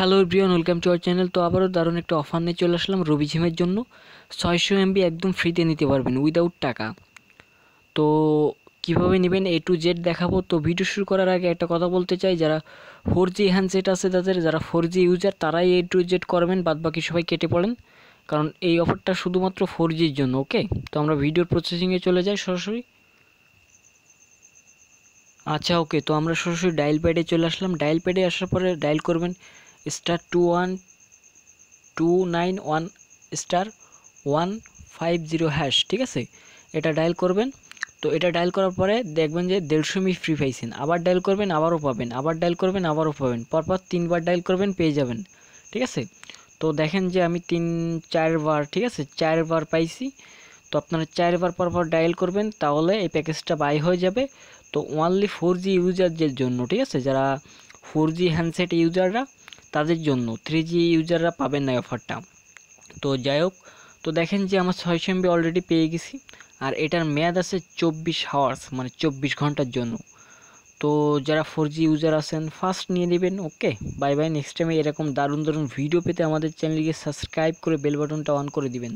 hello Brian welcome to our channel তো আবারও দারুণ একটা অফার নিয়ে চলে আসলাম রবি জিমের জন্য ছয়শো এমবি একদম ফ্রিতে নিতে পারবেন উইদাউট টাকা তো কিভাবে নেবেন এ টু জেড দেখাবো তো ভিডিও শুরু করার আগে একটা কথা বলতে চাই যারা ফোর জি হ্যান্ডসেট আছে তাদের যারা ফোর জি ইউজার তারাই এ টু জেড করবেন বাদ বাকি সবাই কেটে পড়েন কারণ এই অফারটা শুধুমাত্র ফোর জির জন্য ওকে তো আমরা ভিডিওর প্রসেসিংয়ে চলে যাই সরাসরি আচ্ছা ওকে তো আমরা সরাসরি ডায়াল প্যাডে চলে আসলাম ডায়াল প্যাডে আসার পরে ডায়াল করবেন star two one two nine one star one five zero hash ঠিক আছে এটা ডায়াল করবেন তো এটা ডায়াল করার পরে দেখবেন যে দেড়শো মি ফ্রি পাইছেন আবার ডায়াল করবেন আবারও পাবেন আবার ডায়াল করবেন আবারও পাবেন পরপর তিনবার ডায়াল করবেন পেয়ে যাবেন ঠিক আছে তো দেখেন যে আমি তিন চারবার ঠিক আছে চারবার পাইছি তো আপনারা চারবার পরপর ডায়াল করবেন তাহলে এই প্যাকেজটা বাই হয়ে যাবে তো ওনলি ফোর জি ইউজারদের জন্য ঠিক আছে যারা ফোর জি হ্যান্ডসেট ইউজাররা তাদের জন্য থ্রি জি ইউজাররা পাবেন না অফারটা তো যাই হোক তো দেখেন যে আমার ছয়শো এমবি অলরেডি পেয়ে গেছি আর এটার মেয়াদ আছে চব্বিশ হাওয়ার্স মানে চব্বিশ ঘন্টার জন্য তো যারা ফোর জি ইউজার আছেন ফার্স্ট নিয়ে নেবেন ওকে বাই বাই নেক্সট টাইমে এরকম দারুণ দারুণ ভিডিও পেতে আমাদের চ্যানেলকে সাবস্ক্রাইব করে বেল বাটনটা অন করে দিবেন